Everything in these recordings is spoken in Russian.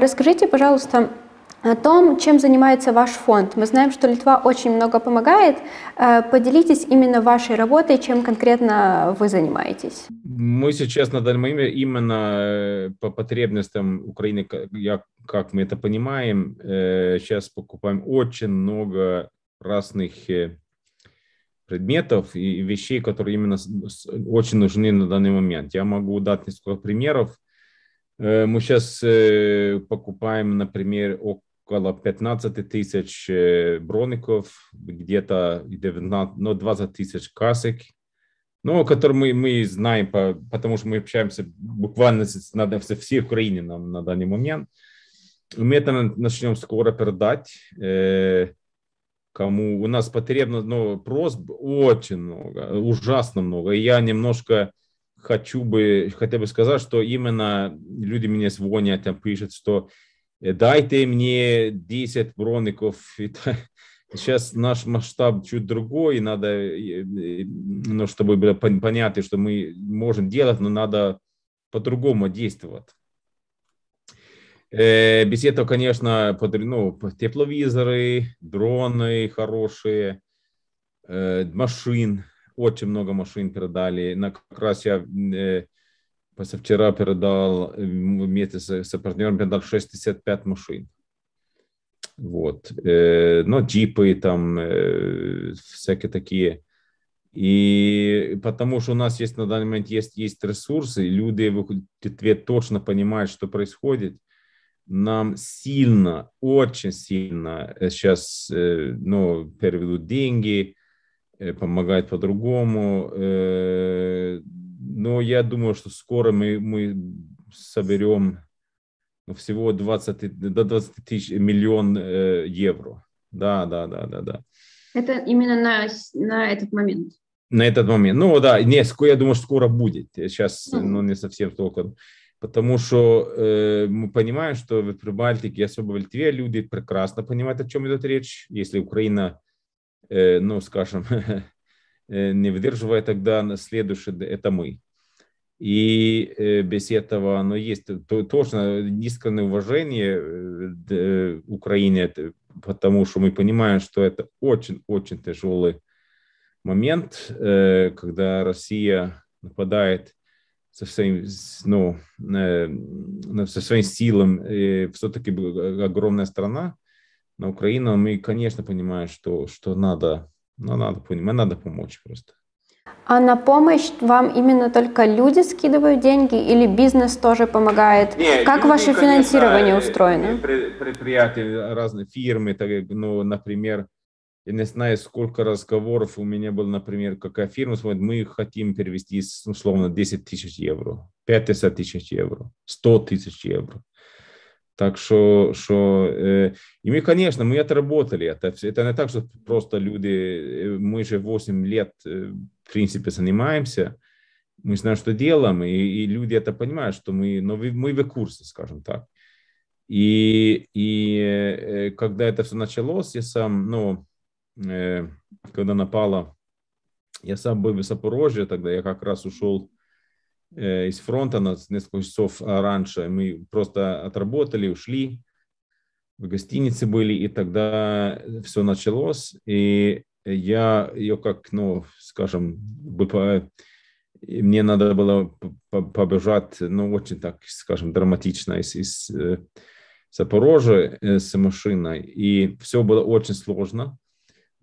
Расскажите, пожалуйста, о том, чем занимается ваш фонд. Мы знаем, что Литва очень много помогает. Э, поделитесь именно вашей работой, чем конкретно вы занимаетесь. Мы сейчас на данный момент именно э, по потребностям Украины, я, как мы это понимаем, э, сейчас покупаем очень много разных предметов и вещей, которые именно очень нужны на данный момент. Я могу дать несколько примеров. Э, мы сейчас э, покупаем, например, около 15 тысяч э, броников, где-то 19, ну, 20 тысяч касок, ну, которые мы, мы знаем, по, потому что мы общаемся буквально с, надо, со всей Украиной нам на данный момент. Мы это начнем скоро передать. Э, кому у нас потребно, но просьб очень много, ужасно много. И я немножко хочу бы хотя бы сказать, что именно люди мне звонят, там пишут, что э, дайте мне 10 броников. Сейчас наш масштаб чуть другой, надо, ну, чтобы было понятно, что мы можем делать, но надо по-другому действовать. Э, Без этого, конечно, ну, тепловизоры, дроны хорошие, э, машин, очень много машин передали. На, как раз я э, позавчера передал э, вместе с, с партнером передал 65 машин. Вот. Э, но ну, джипы там, э, всякие такие. И потому что у нас есть на данный момент есть, есть ресурсы, люди в выходят, точно понимают, что происходит. Нам сильно, очень сильно э, сейчас э, ну, переведут деньги, Э, помогает по-другому. Э, но я думаю, что скоро мы, мы соберем ну, всего 20, до 20 тысяч миллион э, евро. Да, да, да, да, да. Это именно на, на этот момент. На этот момент. Ну да, не, я думаю, что скоро будет. Сейчас, но ну, не совсем только. Потому что э, мы понимаем, что в Прибалтике, особенно в Литве, люди прекрасно понимают, о чем идет речь. Если Украина Э, ну, скажем, э, не выдерживая, тогда следующий – это мы. И э, без этого, но ну, есть то, тоже низкое уважение Украине, потому что мы понимаем, что это очень-очень тяжелый момент, когда Россия нападает со своим, ну, со своим силам, все-таки огромная страна, на Украину, мы, конечно, понимаем, что, что надо, но надо, понимать, надо помочь просто. А на помощь вам именно только люди скидывают деньги или бизнес тоже помогает? Нет, как люди, ваше конечно, финансирование э, устроено? Э, предприятия, разные фирмы, так, ну, например, я не знаю, сколько разговоров у меня было, например, какая фирма смотрит, мы хотим перевести, условно, 10 тысяч евро, 50 тысяч евро, 100 тысяч евро. Так что, что е, і ми, звісно, ми отработали. это это не так, что просто люди, мы же 8 лет, в принципе, занимаемся, мы знаем, что делаем, и, и люди это понимают, что мы, но мы в курсе, скажем так. И, и когда это все началось, я сам, ну, э, когда напала, я сам был в Запорожье, тогда я как раз ушел Э, из фронта нас несколько часов а, раньше. Мы просто отработали, ушли, в гостинице были, и тогда э, все началось. И я ее как, ну, скажем, мне надо было побежать, ну, очень так, скажем, драматично из, из э, Запорожья с машиной. И все было очень сложно.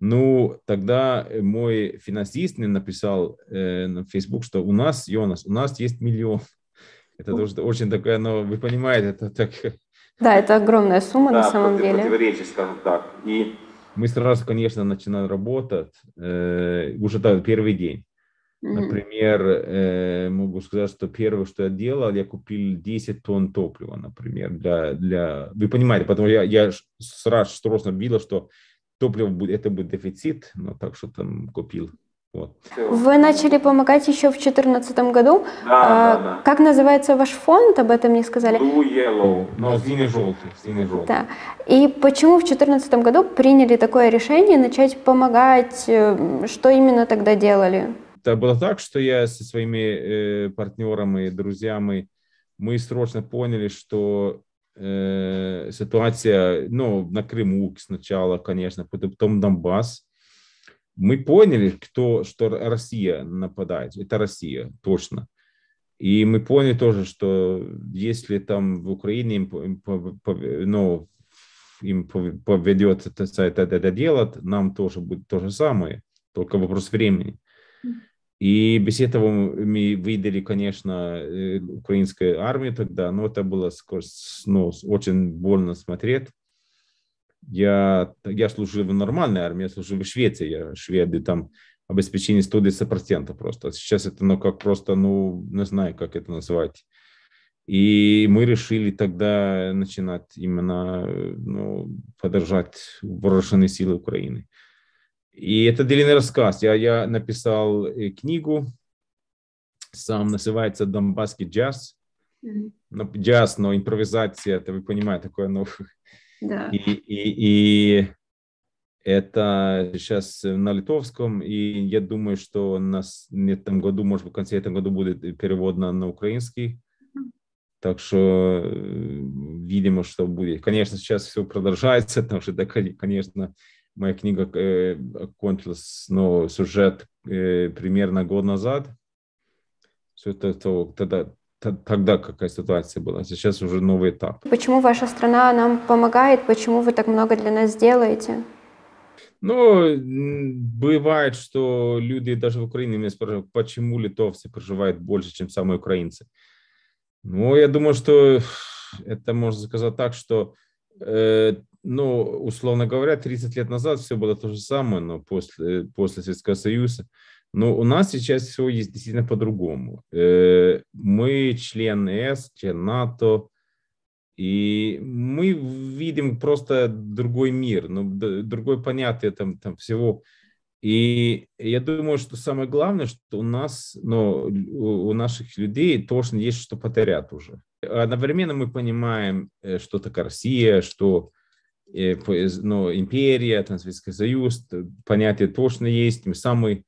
Ну, тогда э, мой финансист мне написал э, на Facebook, что у нас, Йонас, у нас есть миллион. Это тоже очень такая, но вы понимаете, это так... Да, это огромная сумма да, на самом деле. Противоречие, скажем так. И... Мы сразу, конечно, начинаем работать э, уже так, первый день. Например, э, могу сказать, что первое, что я делал, я купил 10 тонн топлива, например, для... для... Вы понимаете, потому что я, я сразу срочно видел, что топлива будет, это будет дефицит, но так что там купил. Вот. Вы начали помогать еще в 2014 году. Да, а, да, да. Как называется ваш фонд? Об этом мне сказали. Blue Yellow, но сине-желтый. сине-желтый. Да. И почему в 2014 году приняли такое решение начать помогать? Э, что именно тогда делали? Это было так, что я со своими э, партнерами, друзьями, мы срочно поняли, что Э, ситуация, ну, на Крыму сначала, конечно, потом Донбасс, мы поняли, кто, что Россия нападает. Это Россия, точно. И мы поняли тоже, что если там в Украине им, им, ну, им поведет это, это, это дело, нам тоже будет то же самое, только вопрос времени. И без этого мы выдали, конечно, э, украинскую армию тогда, но это было ну, очень больно смотреть. Я, я служил в нормальной армии, я служил в Швеции, я, шведы там обеспечение 110% просто. Сейчас это, ну, как просто, ну, не знаю, как это назвать. И мы решили тогда начинать именно э, ну, поддержать вооруженные силы Украины. И это длинный рассказ. Я, я написал э, книгу, сам называется «Донбасский джаз». Mm-hmm. Но ну, джаз, но импровизация, это вы понимаете, такое новое. Ну. Да. И, и, и это сейчас на литовском, и я думаю, что на этом году, может быть, в конце этого года будет перевод на, на украинский. Так что, э, видимо, что будет. Конечно, сейчас все продолжается, потому что, да, конечно, Моя книга э, кончилась, но сюжет э, примерно год назад. Все это то, тогда, тогда какая ситуация была. Сейчас уже новый этап. Почему ваша страна нам помогает? Почему вы так много для нас делаете? Ну, бывает, что люди даже в Украине меня спрашивают, почему литовцы проживают больше, чем самые украинцы. Ну, я думаю, что это можно сказать так, что э, ну, условно говоря, 30 лет назад все было то же самое, но после, после Советского Союза. Но у нас сейчас все есть действительно по-другому. Э, мы член ЕС, член НАТО, и мы видим просто другой мир, ну, другой понятие там, там всего. И я думаю, что самое главное, что у нас, ну, у наших людей тоже есть что потерять уже. Одновременно мы понимаем, э, что такое Россия, что ну, империя, там Советский Союз, понятие точно есть. Мы самые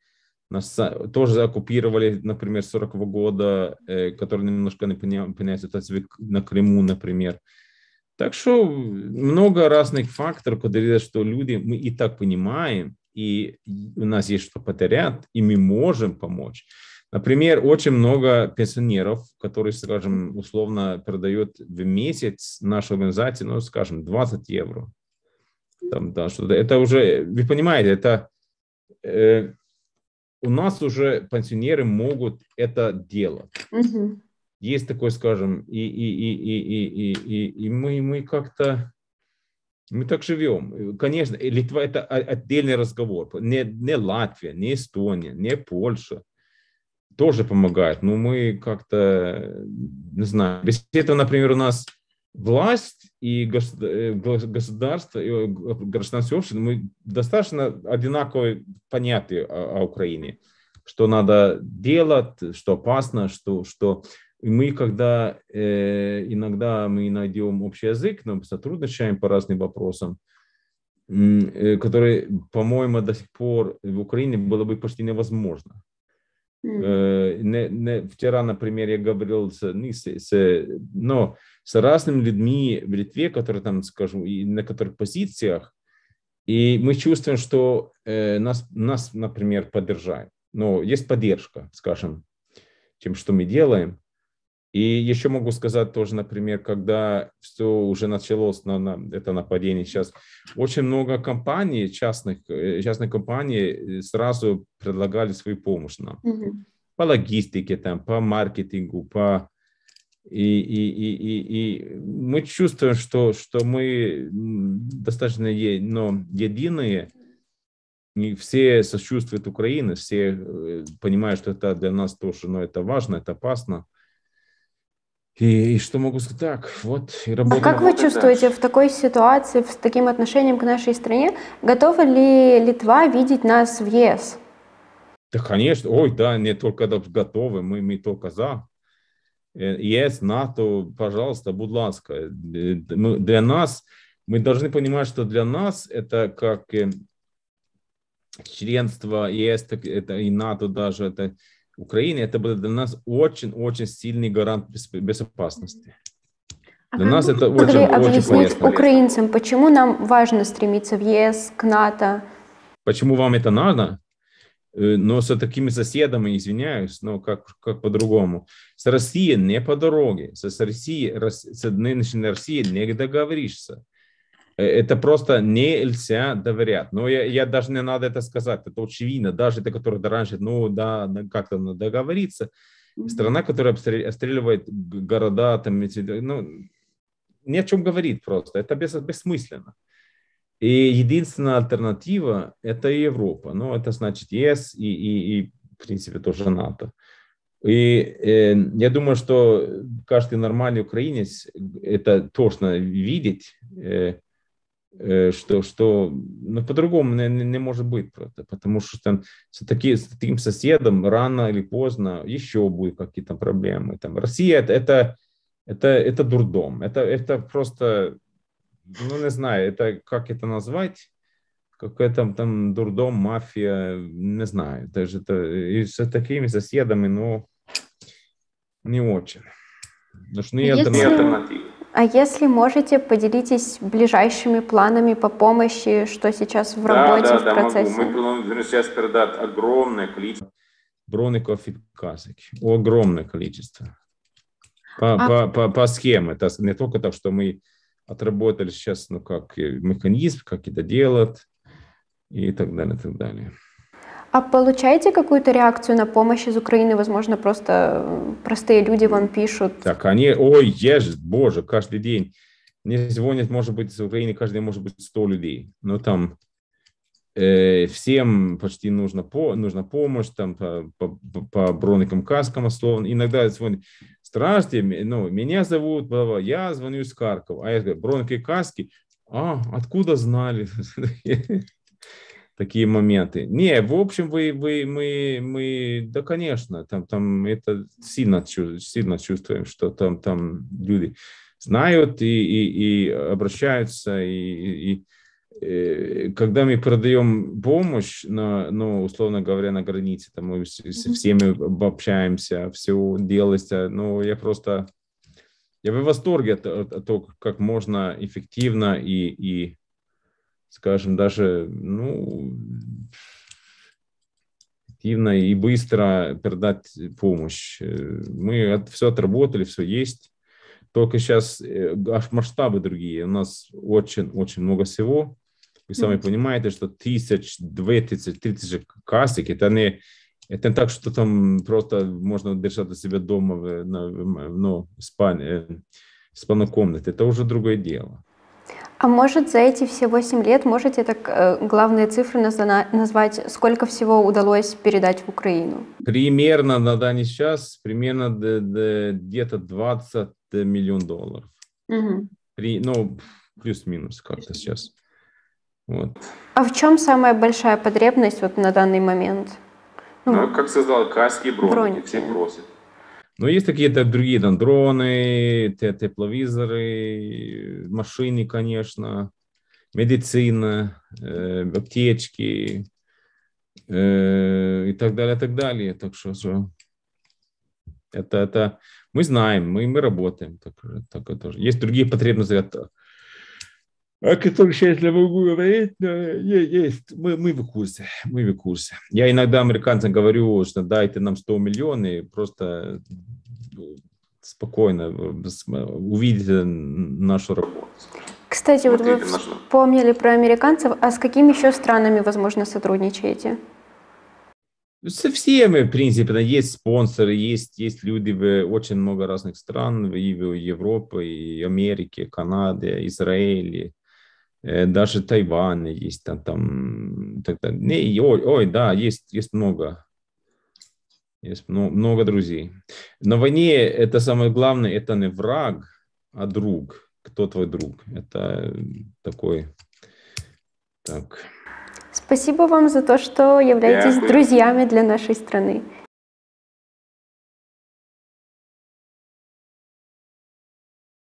нас тоже оккупировали, например, 40 -го года, э, который немножко не понимает на Крыму, например. Так что много разных факторов, которые что люди, мы и так понимаем, и у нас есть что потерять, и мы можем помочь. Например, очень много пенсионеров, которые, скажем, условно продают в месяц нашу организацию, ну, скажем, 20 евро. Там, да, что это уже, вы понимаете, это э, у нас уже пенсионеры могут это делать. Угу. Есть такой, скажем, и, и, и, и, и, и, и, и мы, мы как-то мы так живем. Конечно, Литва – это отдельный разговор. Не, не Латвия, не Эстония, не Польша тоже помогает, но ну, мы как-то, не знаю, без этого, например, у нас власть и э, государство, и э, гражданское общество, мы достаточно одинаковые понятия о, о Украине, что надо делать, что опасно, что, что и мы, когда э, иногда мы найдем общий язык, но сотрудничаем по разным вопросам, э, которые, по-моему, до сих пор в Украине было бы почти невозможно. Э, не, не, вчера, например, я говорил с, не, ну, с, с, но с разными людьми в Литве, которые там, скажем, и на которых позициях, и мы чувствуем, что э, нас, нас, например, поддержают. Но есть поддержка, скажем, тем, что мы делаем. И еще могу сказать тоже, например, когда все уже началось, на, на, это нападение сейчас, очень много компаний, частных, э, частных компаний э, сразу предлагали свою помощь нам. Mm-hmm. По логистике, там, по маркетингу, по... И, и, и, и, и мы чувствуем, что, что мы достаточно е, но единые, и все сочувствуют Украине, все э, понимают, что это для нас тоже, но ну, это важно, это опасно. И, и что могу сказать? Так, вот и работа. А как вы чувствуете дальше. в такой ситуации, с таким отношением к нашей стране? Готова ли Литва видеть нас в ЕС? Да, конечно. Ой, да, не только готовы, мы, мы только за. Э, ЕС, НАТО, пожалуйста, будь ласка. Э, для нас, мы должны понимать, что для нас это как э, членство ЕС это и НАТО даже, это Украины, это будет для нас очень-очень сильный гарант безопасности. А для нас это очень, очень полезно. украинцам, почему нам важно стремиться в ЕС, к НАТО? Почему вам это надо? Э, но с такими соседами, извиняюсь, но как, как по-другому. С Россией не по дороге, с Россией, с нынешней Россией не договоришься. Э, это просто нельзя доверять. Но я, я даже не надо это сказать. Это очевидно. Даже те, которые раньше, ну да, как-то надо договориться. Страна, которая обстреливает города, там, ну, ни о чем говорит просто. Это бес, бессмысленно. И единственная альтернатива – это Европа. Ну, это значит ЕС и, и, и в принципе, тоже НАТО. И э, я думаю, что каждый нормальный украинец э, это точно видит, э, Э, что, что ну, по-другому не, не может быть, потому что там с, таки, с таким соседом рано или поздно еще будут какие-то проблемы. Там, Россия это, это, это, это дурдом, это, это просто, ну не знаю, это, как это назвать, какая там, там дурдом, мафия, не знаю, даже это, и с такими соседами, ну, не очень. ну что не Если... А если можете, поделитесь ближайшими планами по помощи, что сейчас в да, работе, да, в да, процессе. Могу. Мы планируем сейчас передать огромное количество броников и касок. Огромное количество. По, а... по, по, по схеме. Это не только так, что мы отработали сейчас, ну как механизм, как это делать и так далее, и так далее. А получаете какую-то реакцию на помощь из Украины? Возможно, просто простые люди вам пишут. Так, они, ой, ешь, боже, каждый день. Мне звонят, может быть, из Украины каждый день, может быть, 100 людей. Но ну, там э, всем почти нужно по, нужна помощь, там по, по, по бронникам, каскам условно. Иногда звонят, здравствуйте, ну, меня зовут, я звоню из Каркова. А я говорю, бронки, каски, а, откуда знали? такие моменты. Не, в общем, вы, вы, мы, мы, да, конечно, там, там это сильно, сильно чувствуем, что там, там люди знают и, и, и обращаются, и, и, и э, когда мы продаем помощь, на, ну, условно говоря, на границе, там мы с, всеми общаемся, все делается, ну, я просто, я в восторге от, от, от того, как можно эффективно и, и скажем, даже, ну, активно и быстро передать помощь. Э, мы все отработали, все есть. Только сейчас э, аж масштабы другие. У нас очень-очень много всего. Вы сами mm-hmm. понимаете, что тысяч, две тысячи, три тысячи касок, это не, это не так, что там просто можно держать у себя дома в, на, ну, спальне, э, спальной комнате. Это уже другое дело. А может за эти все 8 лет, можете так э, главные цифры назвать, сколько всего удалось передать в Украину? Примерно на данный час, примерно где-то 20 миллион долларов. Угу. При, ну, плюс-минус как-то сейчас. Вот. А в чем самая большая потребность вот на данный момент? Ну, ну как сказал, каски броники, броники. все просят. Но ну, есть какие-то другие там дроны, тепловизоры, машины, конечно, медицина, э, аптечки э, и так далее, так далее. Так что, что это, это мы знаем, мы, мы работаем. Так, так это, есть другие потребности о а которых сейчас я могу говорить, но «Э, есть, мы, мы в курсе, мы в курсе. Я иногда американцам говорю, что дайте нам 100 миллионов, и просто ну, спокойно э, э, увидите нашу работу. Кстати, вот, вы вспомнили про американцев, а с какими еще странами, возможно, сотрудничаете? Со всеми, в принципе, есть спонсоры, есть, есть люди в очень много разных стран, и в Европе, и Америке, Канаде, Израиле, Э, даже Тайвань есть там, там так, так. Не, ой, ой, да, есть, есть много, есть много, много друзей. На войне это самое главное, это не враг, а друг. Кто твой друг? Это такой, так. Спасибо вам за то, что являетесь Дякую. друзьями для нашей страны.